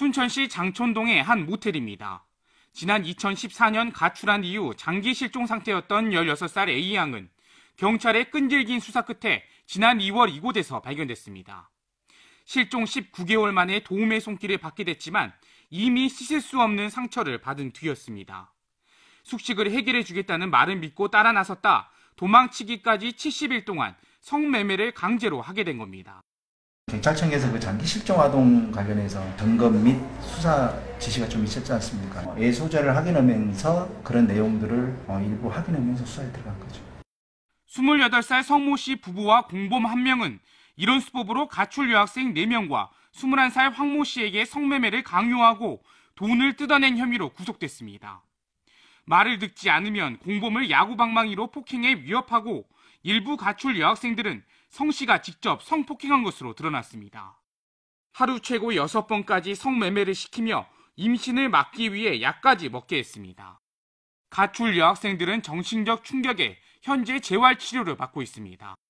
춘천시 장촌동의 한 모텔입니다. 지난 2014년 가출한 이후 장기 실종 상태였던 16살 A양은 경찰의 끈질긴 수사 끝에 지난 2월 이곳에서 발견됐습니다. 실종 19개월 만에 도움의 손길을 받게 됐지만 이미 씻을 수 없는 상처를 받은 뒤였습니다. 숙식을 해결해 주겠다는 말을 믿고 따라 나섰다 도망치기까지 70일 동안 성매매를 강제로 하게 된 겁니다. 경찰청에서 그 장기 실종 아동 관련해서 점검 및 수사 지시가 좀 있었지 않습니까? 예소재를 확인하면서 그런 내용들을 어, 일부 확인하면서 수사에 들어간 거죠. 28살 성모 씨 부부와 공범 1명은 이런 수법으로 가출 여학생 4명과 21살 황 모 씨에게 성매매를 강요하고 돈을 뜯어낸 혐의로 구속됐습니다. 말을 듣지 않으면 공범을 야구방망이로 폭행해 위협하고 일부 가출 여학생들은 성 씨가 직접 성폭행한 것으로 드러났습니다. 하루 최고 6번까지 성매매를 시키며 임신을 막기 위해 약까지 먹게 했습니다. 가출 여학생들은 정신적 충격에 현재 재활 치료를 받고 있습니다.